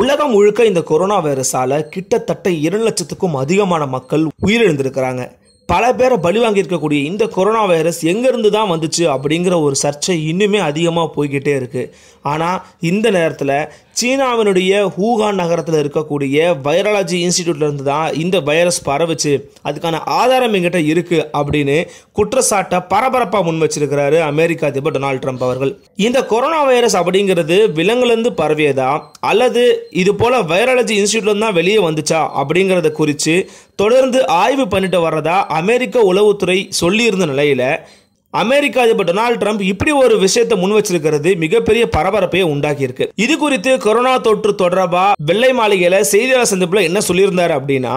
உலகம் முழுக்க இந்த கொரோனா வைரஸால் கிட்டத்தட்ட இரண்டு லட்சத்துக்கும் அதிகமான மக்கள் உயிரிழந்திருக்கிறாங்க பல பேரை பலி வாங்கியிருக்கக்கூடிய இந்த கொரோனா வைரஸ் எங்கேருந்து தான் வந்துச்சு அப்படிங்கிற ஒரு சர்ச்சை இன்னுமே அதிகமாக போய்கிட்டே இருக்குது ஆனால் இந்த நேரத்தில் சீனாவினுடைய ஹூகான் நகரத்தில் இருக்கக்கூடிய வைரலாஜி இன்ஸ்டிடியூட்லேருந்து தான் இந்த வைரஸ் பரவுச்சு அதுக்கான ஆதாரம் எங்கிட்ட இருக்குது அப்படின்னு குற்றச்சாட்டை பரபரப்பாக முன் வச்சிருக்கிறாரு அமெரிக்க அதிபர் டொனால்ட் ட்ரம்ப் அவர்கள் இந்த கொரோனா வைரஸ் அப்படிங்கிறது விலங்குலேருந்து பரவியதா அல்லது இது போல் வைரலஜி இன்ஸ்டியூட்லேருந்து தான் வெளியே வந்துச்சா அப்படிங்கிறத குறித்து தொடர்ந்து ஆய்வு பண்ணிட்டு வர்றதா அமெரிக்க உளவுத்துறை சொல்லியிருந்த நிலையில் அமெரிக்க அதிபர் டொனால்டு ட்ரம்ப் இப்படி ஒரு விஷயத்தை முன் வச்சிருக்கிறது மிகப்பெரிய பரபரப்பையை உண்டாக்கியிருக்கு இது குறித்து கொரோனா தொற்று தொடர்பா வெள்ளை மாளிகையில செய்தியாளர் சந்திப்பில் என்ன சொல்லியிருந்தாரு அப்படின்னா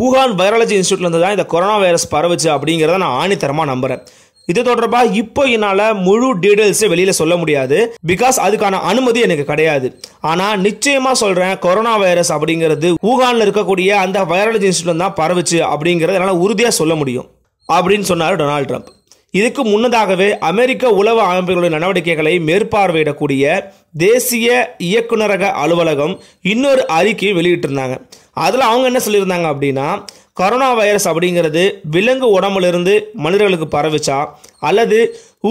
வூஹான் வைரலஜி இன்ஸ்டியூட்ல இருந்து தான் இந்த கொரோனா வைரஸ் பரவுச்சு அப்படிங்கிறத நான் ஆணித்தரமா நம்புறேன் இது தொடர்பாக இப்போ என்னால் முழு டீடைல்ஸை வெளியில் சொல்ல முடியாது பிகாஸ் அதுக்கான அனுமதி எனக்கு கிடையாது ஆனால் நிச்சயமாக சொல்கிறேன் கொரோனா வைரஸ் அப்படிங்கிறது ஊகானில் இருக்கக்கூடிய அந்த வைரலஜி இன்ஸ்டியூட் தான் பரவுச்சு அப்படிங்கிறது என்னால் உறுதியாக சொல்ல முடியும் அப்படின்னு சொன்னார் டொனால்ட் ட்ரம்ப் இதுக்கு முன்னதாகவே அமெரிக்க உளவு அமைப்புகளுடைய நடவடிக்கைகளை மேற்பார்வையிடக்கூடிய தேசிய இயக்குநரக அலுவலகம் இன்னொரு அறிக்கையை வெளியிட்டிருந்தாங்க அதில் அவங்க என்ன சொல்லியிருந்தாங்க அப்படின்னா கொரோனா வைரஸ் அப்படிங்கிறது விலங்கு உடம்புலேருந்து மனிதர்களுக்கு பரவிச்சா அல்லது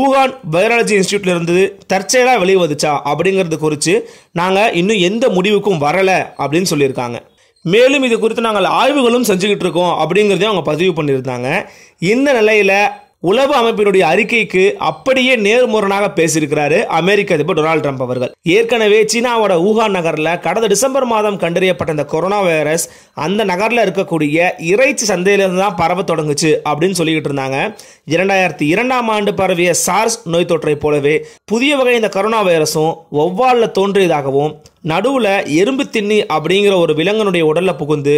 ஊகான் வைரலஜி இன்ஸ்டியூட்லேருந்து தற்செயலாக வெளியே வந்துச்சா அப்படிங்கிறது குறித்து நாங்கள் இன்னும் எந்த முடிவுக்கும் வரலை அப்படின்னு சொல்லியிருக்காங்க மேலும் இது குறித்து நாங்கள் ஆய்வுகளும் செஞ்சுக்கிட்டு இருக்கோம் அப்படிங்கிறதையும் அவங்க பதிவு பண்ணியிருந்தாங்க இந்த நிலையில் உளவு அமைப்பினுடைய அறிக்கைக்கு அப்படியே நேர்முரணாக பேசியிருக்கிறாரு அமெரிக்க அதிபர் டொனால்டு ட்ரம்ப் அவர்கள் ஏற்கனவே சீனாவோட ஊகான் நகரில் கடந்த டிசம்பர் மாதம் கண்டறியப்பட்ட இந்த கொரோனா வைரஸ் அந்த நகரில் இருக்கக்கூடிய இறைச்சி சந்தையிலிருந்து தான் பரவ தொடங்குச்சு அப்படின்னு சொல்லிக்கிட்டு இருந்தாங்க இரண்டாயிரத்தி இரண்டாம் ஆண்டு பரவிய சார்ஸ் நோய் தொற்றை போலவே புதிய வகை இந்த கொரோனா வைரஸும் ஒவ்வாலில் தோன்றியதாகவும் நடுவில் எறும்பு தின்னி அப்படிங்கிற ஒரு விலங்கனுடைய உடலில் புகுந்து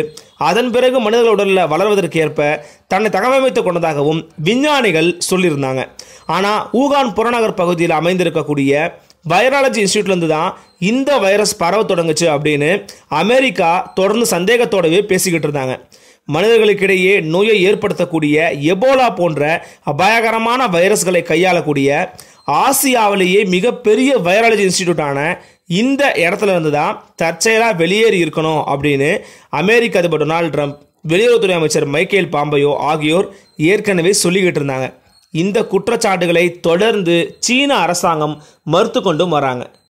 அதன் பிறகு மனிதர்கள் உடலில் வளர்வதற்கு ஏற்ப தன்னை தகவமைத்து கொண்டதாகவும் விஞ்ஞானிகள் சொல்லியிருந்தாங்க ஆனால் ஊகான் புறநகர் பகுதியில் அமைந்திருக்கக்கூடிய வைரலஜி இன்ஸ்டியூட்லேருந்து தான் இந்த வைரஸ் பரவ தொடங்குச்சு அப்படின்னு அமெரிக்கா தொடர்ந்து சந்தேகத்தோடவே பேசிக்கிட்டு இருந்தாங்க மனிதர்களுக்கிடையே நோயை ஏற்படுத்தக்கூடிய எபோலா போன்ற அபாயகரமான வைரஸ்களை கையாளக்கூடிய ஆசியாவிலேயே மிகப்பெரிய வைரலஜி இன்ஸ்டிடியூட்டான இந்த இடத்துல இருந்து தான் தற்செயலாக வெளியேறி இருக்கணும் அப்படின்னு அமெரிக்க அதிபர் டொனால்டு ட்ரம்ப் வெளியுறவுத்துறை அமைச்சர் மைக்கேல் பாம்பையோ ஆகியோர் ஏற்கனவே சொல்லிக்கிட்டு இருந்தாங்க இந்த குற்றச்சாட்டுகளை தொடர்ந்து சீன அரசாங்கம் மறுத்து கொண்டும் வராங்க